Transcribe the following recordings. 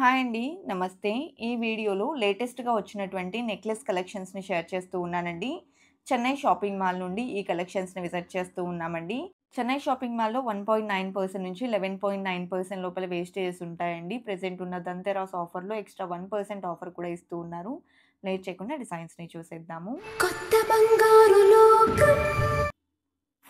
hi అండి నమస్తే ఈ వీడియోలో లేటెస్ట్గా వచ్చినటువంటి నెక్లెస్ కలెక్షన్స్ని షేర్ చేస్తూ ఉన్నానండి చెన్నై షాపింగ్ మాల్ నుండి ఈ కలెక్షన్స్ని విజిట్ చేస్తూ ఉన్నామండి చెన్నై షాపింగ్ మాల్లో వన్ పాయింట్ నైన్ పర్సెంట్ నుంచి లెవెన్ పాయింట్ నైన్ పర్సెంట్ లోపల వేస్టేజెస్ ఉంటాయండి ప్రజెంట్ ఉన్న దంతెరాస్ ఆఫర్లో ఎక్స్ట్రా వన్ పర్సెంట్ ఆఫర్ కూడా ఇస్తూ ఉన్నారు లేట్ చేయకుండా డిజైన్స్ని చూసేద్దాము కొత్త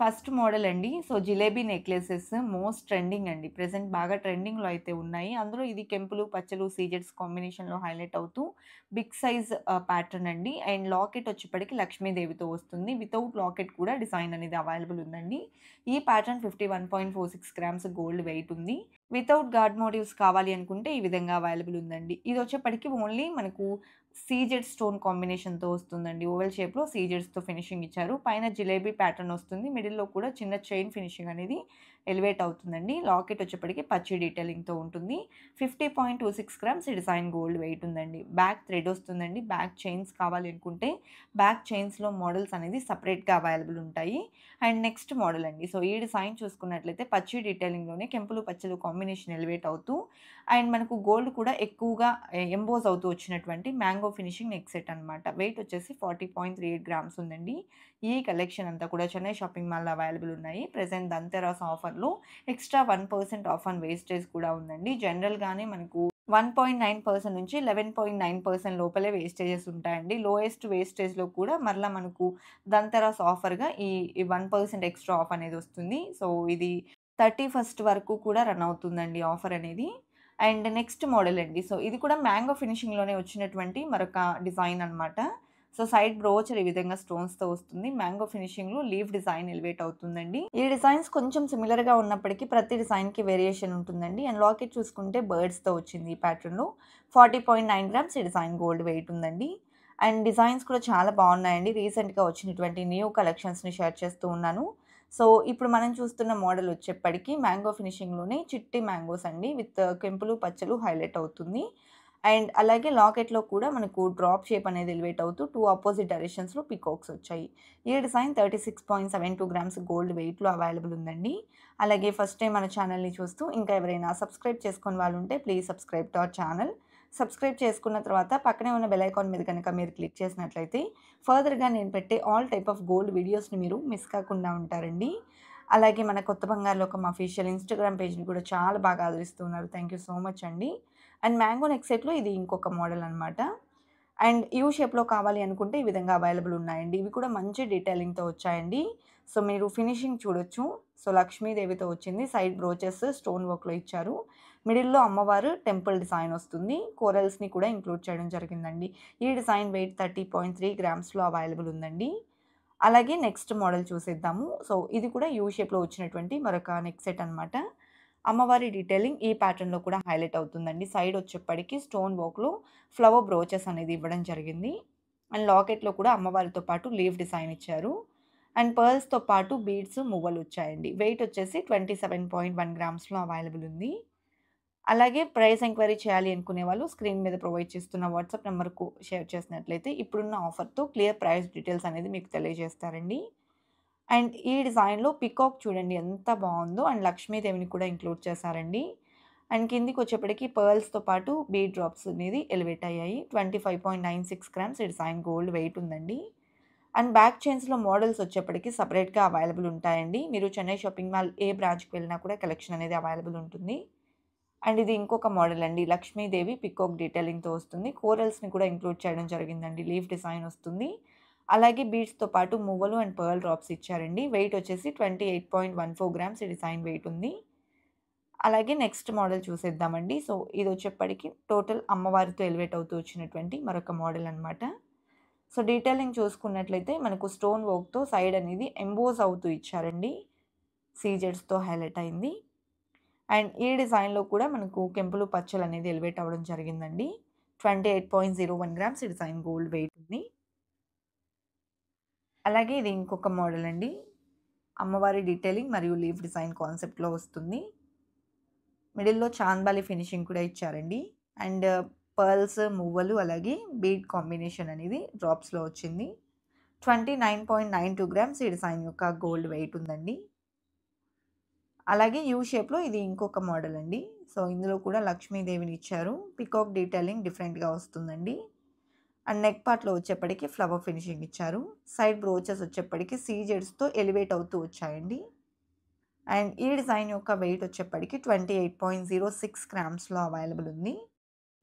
ఫస్ట్ మోడల్ అండి so jalebi necklaces most trending అండి ప్రజెంట్ బాగా ట్రెండింగ్లో అయితే ఉన్నాయి అందులో ఇది కెంపులు పచ్చలు సీజెట్స్ కాంబినేషన్లో హైలైట్ అవుతూ బిగ్ సైజ్ ప్యాటర్న్ అండి అండ్ లాకెట్ వచ్చేప్పటికి లక్ష్మీదేవితో వస్తుంది వితౌట్ లాకెట్ కూడా డిజైన్ అనేది అవైలబుల్ ఉందండి ఈ pattern fifty one point four six grams gold weight ఉంది వితౌట్ గార్డ్ మోటివ్స్ కావాలి అనుకుంటే ఈ విధంగా అవైలబుల్ ఉందండి ఇది వచ్చేప్పటికి ఓన్లీ మనకు సీజెడ్ స్టోన్ కాంబినేషన్తో వస్తుందండి ఓవెల్ షేప్లో సీజెడ్స్తో ఫినిషింగ్ ఇచ్చారు పైన జిలేబీ ప్యాటర్న్ వస్తుంది మిడిల్లో కూడా చిన్న చైన్ ఫినిషింగ్ అనేది ఎలివేట్ అవుతుందండి లాకెట్ వచ్చేప్పటికి పచ్చి డీటెయిలింగ్తో ఉంటుంది fifty point two six grams design gold weight ఉందండి బ్యాక్ థ్రెడ్ వస్తుందండి బ్యాక్ చైన్స్ కావాలి అనుకుంటే బ్యాక్ చైన్స్లో మోడల్స్ అనేది సపరేట్గా అవైలబుల్ ఉంటాయి అండ్ నెక్స్ట్ మోడల్ అండి సో ఈ డిజైన్ చూసుకున్నట్లయితే పచ్చి డీటెయిలింగ్లోనే కెంపులు పచ్చలు కాంబినేషన్ ఎలివేట్ అవుతూ అండ్ మనకు గోల్డ్ కూడా ఎక్కువగా ఎంబోజ్ అవుతూ వచ్చినటువంటి మ్యాంగో ఫినిషింగ్ నెక్ సెట్ అనమాట వెయిట్ వచ్చేసి forty point three eight grams ఉందండి ఈ కలెక్షన్ అంతా కూడా చెన్నై షాపింగ్ మాల్లో అవైలబుల్ ఉన్నాయి ప్రజెంట్ దంతెరాస్ ఆఫర్ కార్లో extra one percent off on wastage కూడా ఉందండి జనరల్గానే మనకు వన్ పాయింట్ నైన్ పర్సెంట్ నుంచి లెవెన్ పాయింట్ నైన్ పర్సెంట్ లోపలే వేస్టేజెస్ ఉంటాయండి లోయెస్ట్ వేస్టేజ్లో కూడా మరలా మనకు దంతరాస్ ఆఫర్గా ఈ వన్ పర్సెంట్ ఎక్స్ట్రా ఆఫ్ అనేది వస్తుంది సో ఇది థర్టీ ఫస్ట్ వరకు కూడా రన్ అవుతుందండి ఆఫర్ అనేది అండ్ నెక్స్ట్ మోడల్ అండి సో ఇది కూడా మ్యాంగో ఫినిషింగ్లోనే వచ్చినటువంటి మరొక డిజైన్ అనమాట సో సైడ్ బ్రోచర్ ఈ విధంగా స్టోన్స్ తో వస్తుంది మ్యాంగో ఫినిషింగ్లో లీవ్ డిజైన్ ఎలివేట్ అవుతుందండి ఈ డిజైన్స్ కొంచెం సిమిలర్గా ఉన్నప్పటికీ ప్రతి డిజైన్కి వేరియేషన్ ఉంటుందండి అండ్ లాకెట్ చూసుకుంటే బర్డ్స్తో వచ్చింది ఈ లో ఫార్టీ పాయింట్ నైన్ గ్రామ్స్ ఈ డిజైన్ గోల్డ్ వెయిట్ ఉందండి అండ్ డిజైన్స్ కూడా చాలా బాగున్నాయండి రీసెంట్గా వచ్చినటువంటి న్యూ కలెక్షన్స్ని షేర్ చేస్తూ ఉన్నాను సో ఇప్పుడు మనం చూస్తున్న మోడల్ వచ్చేప్పటికి మ్యాంగో ఫినిషింగ్లోనే చిట్టి మ్యాంగోస్ అండి విత్ uh, కెంపులు పచ్చలు హైలైట్ అవుతుంది అండ్ అలాగే లాకెట్లో కూడా మనకు డ్రాప్ షేప్ అనేది ఎలివేట్ అవుతూ టూ ఆపోజిట్ డైరెక్షన్స్లో పికాక్స్ వచ్చాయి ఈ design thirty six point seven two grams gold వెయిట్లో అవైలబుల్ ఉందండి అలాగే ఫస్ట్ టైం మన ఛానల్ని చూస్తూ ఇంకా ఎవరైనా సబ్స్క్రైబ్ చేసుకుని వాళ్ళు ఉంటే please subscribe to our channel subscribe చేసుకున్న తర్వాత పక్కనే ఉన్న బెల్ ఐకాన్ మీద కనుక మీరు క్లిక్ చేసినట్లయితే ఫర్దర్గా నేను పెట్టే ఆల్ టైప్ ఆఫ్ గోల్డ్ వీడియోస్ని మీరు మిస్ కాకుండా ఉంటారండి అలాగే మన కొత్త బంగారులో ఒక మా అఫీషియల్ ఇన్స్టాగ్రామ్ పేజ్ని కూడా చాలా బాగా ఆదరిస్తున్నారు థ్యాంక్ యూ సో మచ్ అండి అండ్ మ్యాంగో నెక్సెట్లో ఇది ఇంకొక మోడల్ అనమాట అండ్ యూ షేప్లో కావాలి అనుకుంటే ఈ విధంగా అవైలబుల్ ఉన్నాయండి ఇవి కూడా మంచి డీటెయిలింగ్తో వచ్చాయండి సో మీరు ఫినిషింగ్ చూడొచ్చు సో లక్ష్మీదేవితో వచ్చింది సైడ్ బ్రోచెస్ స్టోన్ వర్క్లో ఇచ్చారు మిడిల్లో అమ్మవారు టెంపుల్ డిజైన్ వస్తుంది కోరల్స్ని కూడా ఇంక్లూడ్ చేయడం జరిగిందండి ఈ design weight thirty point three గ్రామ్స్లో అవైలబుల్ ఉందండి అలాగే నెక్స్ట్ మోడల్ చూసేద్దాము సో ఇది కూడా యూ షేప్లో వచ్చినటువంటి మరొక నెక్ సెట్ అనమాట అమ్మవారి డీటెయిలింగ్ ఈ ప్యాటర్న్లో కూడా హైలైట్ అవుతుందండి సైడ్ వచ్చేప్పటికి స్టోన్ వర్క్లో ఫ్లవర్ బ్రోచెస్ అనేది ఇవ్వడం జరిగింది అండ్ లాకెట్లో కూడా అమ్మవారితో పాటు లీవ్ డిజైన్ ఇచ్చారు అండ్ పర్ల్స్తో పాటు బీడ్స్ మువ్వలు వచ్చాయండి వెయిట్ వచ్చేసి ట్వంటీ సెవెన్ పాయింట్ వన్ గ్రామ్స్లో అవైలబుల్ ఉంది అలాగే ప్రైస్ ఎంక్వైరీ చేయాలి అనుకునే వాళ్ళు స్క్రీన్ మీద ప్రొవైడ్ చేస్తున్న వాట్సాప్ నెంబర్కు షేర్ చేసినట్లయితే ఇప్పుడున్న ఆఫర్తో క్లియర్ ప్రైస్ డీటెయిల్స్ అనేది మీకు తెలియజేస్తారండి అండ్ ఈ డిజైన్లో పికాక్ చూడండి ఎంత బాగుందో అండ్ లక్ష్మీదేవిని కూడా ఇంక్లూడ్ చేశారండి అండ్ కిందికి వచ్చేప్పటికి పర్ల్స్తో పాటు బీ డ్రాప్స్ అనేది ఎలివేట్ అయ్యాయి twenty five point nine six grams ఈ డిజైన్ గోల్డ్ వెయిట్ ఉందండి అండ్ బ్యాక్ చైన్స్లో మోడల్స్ వచ్చేప్పటికి సపరేట్గా అవైలబుల్ ఉంటాయండి మీరు చెన్నై షాపింగ్ మాల్ ఏ బ్రాంచ్కి వెళ్ళినా కూడా కలెక్షన్ అనేది అవైలబుల్ ఉంటుంది అండ్ ఇది ఇంకొక మోడల్ అండి లక్ష్మీదేవి పికాక్ డీటెయిలింగ్తో వస్తుంది కోరల్స్ని కూడా ఇంక్లూడ్ చేయడం జరిగిందండి లీఫ్ డిజైన్ వస్తుంది అలాగే బీడ్స్తో పాటు మువ్వలు అండ్ పర్ల్ డ్రాప్స్ ఇచ్చారండి వెయిట్ వచ్చేసి twenty eight point one four grams design weight ఉంది అలాగే నెక్స్ట్ మోడల్ చూసేద్దామండి సో ఇది వచ్చేప్పటికి టోటల్ అమ్మవారితో ఎలివేట్ అవుతూ వచ్చినటువంటి మరొక మోడల్ అనమాట సో డీటెయిలింగ్ చూసుకున్నట్లయితే మనకు స్టోన్ వర్క్తో సైడ్ అనేది ఎంబోజ్ అవుతూ ఇచ్చారండి సీజెడ్స్తో హైలైట్ అయింది అండ్ ఈ డిజైన్లో కూడా మనకు కెంపులు పచ్చలు అనేది ఎలివేట్ అవ్వడం జరిగిందండి twenty eight point zero one grams design gold weight ఉంది అలాగే ఇది ఇంకొక మోడల్ అండి అమ్మవారి డీటెయిలింగ్ మరియు లీఫ్ డిజైన్ కాన్సెప్ట్లో వస్తుంది మిడిల్లో చాందాలి ఫినిషింగ్ కూడా ఇచ్చారండి అండ్ పర్ల్స్ మువ్వలు అలాగే బీడ్ కాంబినేషన్ అనేది డ్రాప్స్లో వచ్చింది twenty nine point nine two grams ఈ డిజైన్ యొక్క గోల్డ్ వెయిట్ ఉందండి అలాగే యూ షేప్లో ఇది ఇంకొక మోడల్ అండి సో ఇందులో కూడా లక్ష్మీదేవిని ఇచ్చారు పికాక్ డీటెయిలింగ్ డిఫరెంట్గా వస్తుందండి అండ్ నెక్ పార్ట్లో వచ్చేప్పటికి ఫ్లవర్ ఫినిషింగ్ ఇచ్చారు సైడ్ బ్రోచెస్ వచ్చేప్పటికి సీజెడ్స్తో ఎలివేట్ అవుతూ వచ్చాయండి అండ్ ఈ డిజైన్ యొక్క వెయిట్ వచ్చేప్పటికి twenty eight point zero six గ్రామ్స్లో అవైలబుల్ ఉంది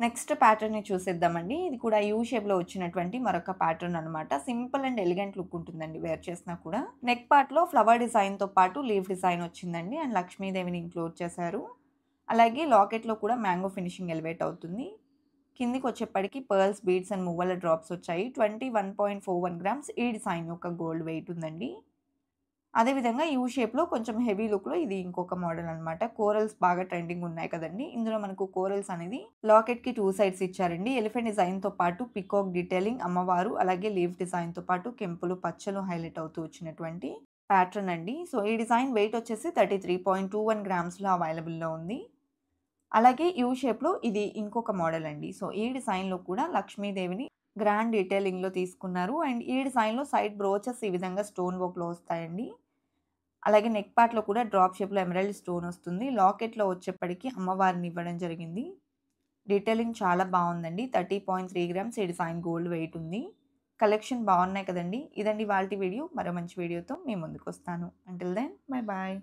నెక్స్ట్ ప్యాటర్న్ని చూసేద్దామండి ఇది కూడా యూ షేప్లో వచ్చినటువంటి మరొక ప్యాటర్న్ అనమాట సింపుల్ అండ్ ఎలిగెంట్ లుక్ ఉంటుందండి వేర్ చేసినా కూడా నెక్ పార్ట్లో ఫ్లవర్ డిజైన్తో పాటు లీఫ్ డిజైన్ వచ్చిందండి అండ్ లక్ష్మీదేవిని ఇంక్లూడ్ చేశారు అలాగే లాకెట్లో కూడా మ్యాంగో ఫినిషింగ్ ఎలివేట్ అవుతుంది కిందికి వచ్చేప్పటికి పర్ల్స్ బీడ్స్ అండ్ మువ్వల డ్రాప్స్ వచ్చాయి twenty one point four one grams ఈ డిజైన్ యొక్క గోల్డ్ వెయిట్ ఉందండి అదేవిధంగా యూ షేప్లో కొంచెం హెవీ లుక్లో ఇది ఇంకొక మోడల్ అనమాట కోరల్స్ బాగా ట్రెండింగ్ ఉన్నాయి కదండి ఇందులో మనకు కోరల్స్ అనేది లాకెట్కి టూ సైడ్స్ ఇచ్చారండి ఎలిఫెంట్ డిజైన్తో పాటు పికాక్ డీటెయిలింగ్ అమ్మవారు అలాగే లీవ్ డిజైన్తో పాటు కెంపులు పచ్చలు హైలైట్ అవుతూ వచ్చినటువంటి ప్యాటర్న్ అండి సో ఈ డిజైన్ వెయిట్ వచ్చేసి thirty three point two one గ్రామ్స్లో అవైలబుల్లో ఉంది అలాగే యూ షేప్లో ఇది ఇంకొక మోడల్ అండి సో ఈ డిజైన్లో కూడా లక్ష్మీదేవిని గ్రాండ్ డీటెయిలింగ్లో తీసుకున్నారు అండ్ ఈ డిజైన్లో సైడ్ బ్రోచెస్ ఈ విధంగా స్టోన్ వర్క్లో వస్తాయండి అలాగే నెక్ పార్ట్లో కూడా డ్రాప్ షేప్లో ఎమరల్డ్ స్టోన్ వస్తుంది లాకెట్లో వచ్చేప్పటికీ అమ్మవారిని ఇవ్వడం జరిగింది డీటెయిలింగ్ చాలా బాగుందండి థర్టీ పాయింట్ త్రీ గ్రామ్స్ ఈ డిజైన్ గోల్డ్ వెయిట్ ఉంది కలెక్షన్ బాగున్నాయి కదండి ఇదండి వాళ్ళ వీడియో మరో మంచి వీడియోతో మేము ముందుకు వస్తాను అంటిల్ దెన్ బై బాయ్